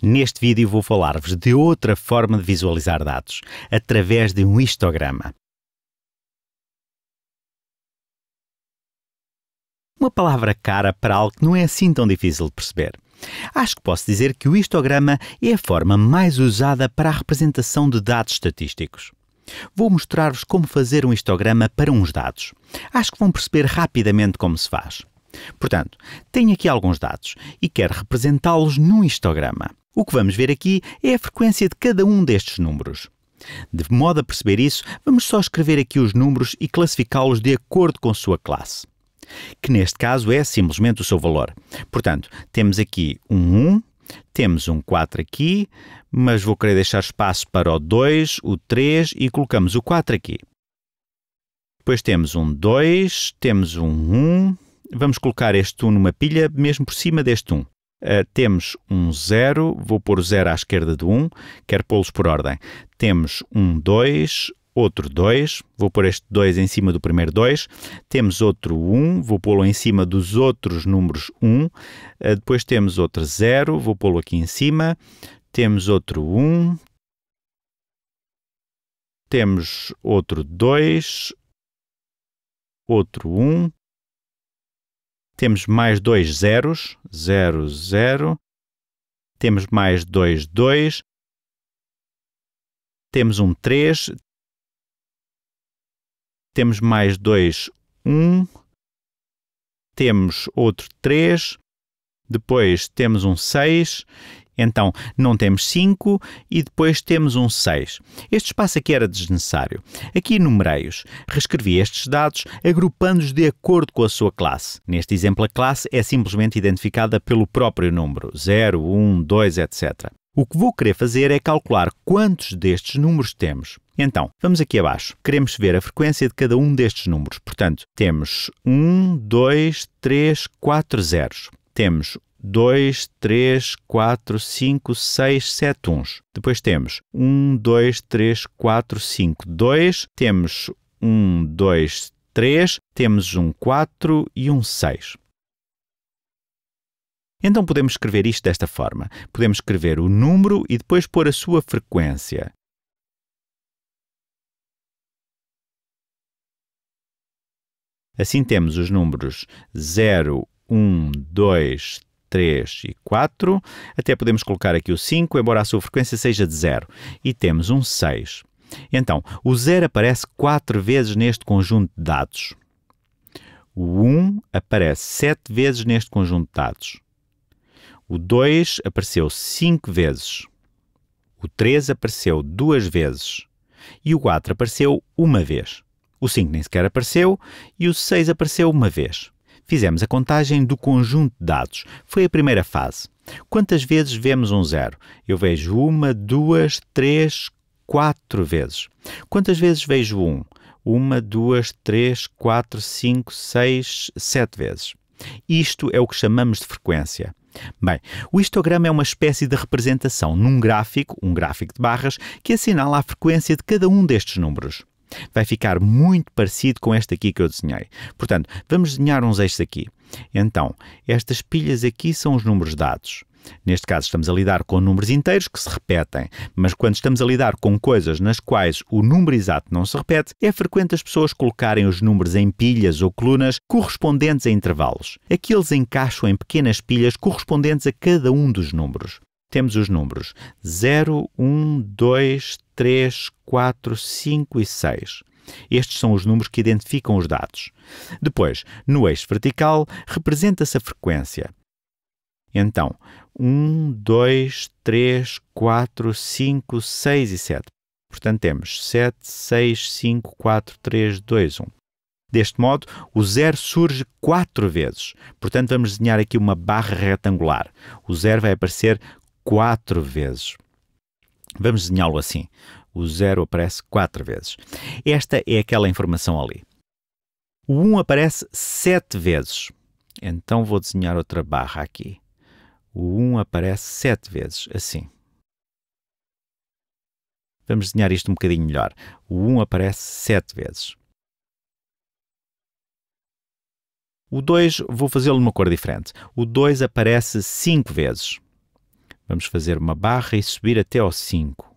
Neste vídeo vou falar-vos de outra forma de visualizar dados, através de um histograma. Uma palavra cara para algo que não é assim tão difícil de perceber. Acho que posso dizer que o histograma é a forma mais usada para a representação de dados estatísticos. Vou mostrar-vos como fazer um histograma para uns dados. Acho que vão perceber rapidamente como se faz. Portanto, tenho aqui alguns dados e quero representá-los num histograma. O que vamos ver aqui é a frequência de cada um destes números. De modo a perceber isso, vamos só escrever aqui os números e classificá-los de acordo com sua classe, que neste caso é simplesmente o seu valor. Portanto, temos aqui um 1, temos um 4 aqui, mas vou querer deixar espaço para o 2, o 3 e colocamos o 4 aqui. Depois temos um 2, temos um 1. Vamos colocar este 1 numa pilha, mesmo por cima deste 1. Uh, temos um 0, vou pôr 0 à esquerda do 1, um, quero pô-los por ordem. Temos um 2, outro 2, vou pôr este 2 em cima do primeiro 2, temos outro 1, um, vou pô-lo em cima dos outros números 1, um. uh, depois temos outro 0, vou pô-lo aqui em cima, temos outro 1, um. temos outro 2, outro 1, um. Temos mais dois zeros, 0, 0. Temos mais dois 2. Temos um 3. Temos mais dois 1. Temos outro 3. Depois temos um 6 então, não temos 5 e depois temos um 6. Este espaço aqui era desnecessário. Aqui enumerei-os. Reescrevi estes dados, agrupando-os de acordo com a sua classe. Neste exemplo, a classe é simplesmente identificada pelo próprio número, 0, 1, 2, etc. O que vou querer fazer é calcular quantos destes números temos. Então, vamos aqui abaixo. Queremos ver a frequência de cada um destes números. Portanto, temos 1, 2, 3, 4 zeros. Temos 2, 3, 4, 5, 6, 7 1. Depois temos 1, 2, 3, 4, 5, 2. Temos 1, 2, 3. Temos um 4 e um 6. Então podemos escrever isto desta forma. Podemos escrever o número e depois pôr a sua frequência. Assim temos os números 0, 1, 2, 3. 3 e 4. Até podemos colocar aqui o 5, embora a sua frequência seja de 0. E temos um 6. Então, o 0 aparece 4 vezes neste conjunto de dados. O 1 aparece 7 vezes neste conjunto de dados. O 2 apareceu 5 vezes. O 3 apareceu 2 vezes. E o 4 apareceu uma vez. O 5 nem sequer apareceu e o 6 apareceu uma vez. Fizemos a contagem do conjunto de dados. Foi a primeira fase. Quantas vezes vemos um zero? Eu vejo uma, duas, três, quatro vezes. Quantas vezes vejo um? Uma, duas, três, quatro, cinco, seis, sete vezes. Isto é o que chamamos de frequência. Bem, o histograma é uma espécie de representação num gráfico, um gráfico de barras, que assinala a frequência de cada um destes números vai ficar muito parecido com esta aqui que eu desenhei. Portanto, vamos desenhar uns eixos aqui. Então, estas pilhas aqui são os números dados. Neste caso, estamos a lidar com números inteiros que se repetem, mas quando estamos a lidar com coisas nas quais o número exato não se repete, é frequente as pessoas colocarem os números em pilhas ou colunas correspondentes a intervalos. Aqui eles encaixam em pequenas pilhas correspondentes a cada um dos números temos os números 0, 1, 2, 3, 4, 5 e 6. Estes são os números que identificam os dados. Depois, no eixo vertical, representa-se a frequência. Então, 1, 2, 3, 4, 5, 6 e 7. Portanto, temos 7, 6, 5, 4, 3, 2, 1. Deste modo, o zero surge 4 vezes. Portanto, vamos desenhar aqui uma barra retangular. O zero vai aparecer quatro vezes. Vamos desenhá-lo assim. O zero aparece quatro vezes. Esta é aquela informação ali. O 1 um aparece sete vezes. Então vou desenhar outra barra aqui. O 1 um aparece sete vezes, assim. Vamos desenhar isto um bocadinho melhor. O 1 um aparece sete vezes. O 2 vou fazê-lo numa cor diferente. O 2 aparece 5 vezes. Vamos fazer uma barra e subir até ao 5.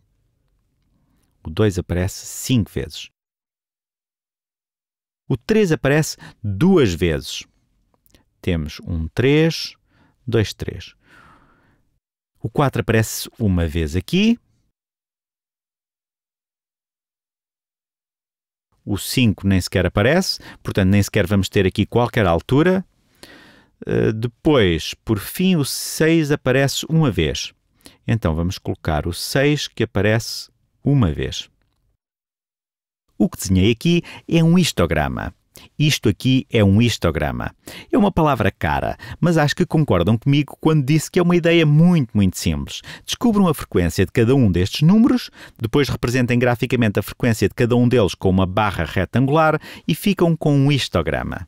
O 2 aparece 5 vezes. O 3 aparece 2 vezes. Temos um 3, 2, 3. O 4 aparece uma vez aqui. O 5 nem sequer aparece, portanto, nem sequer vamos ter aqui qualquer altura. Eh, depois, por fim, o 6 aparece uma vez. Então vamos colocar o 6 que aparece uma vez. O que desenhei aqui é um histograma. Isto aqui é um histograma. É uma palavra cara, mas acho que concordam comigo quando disse que é uma ideia muito, muito simples. Descubram a frequência de cada um destes números, depois representem graficamente a frequência de cada um deles com uma barra retangular e ficam com um histograma.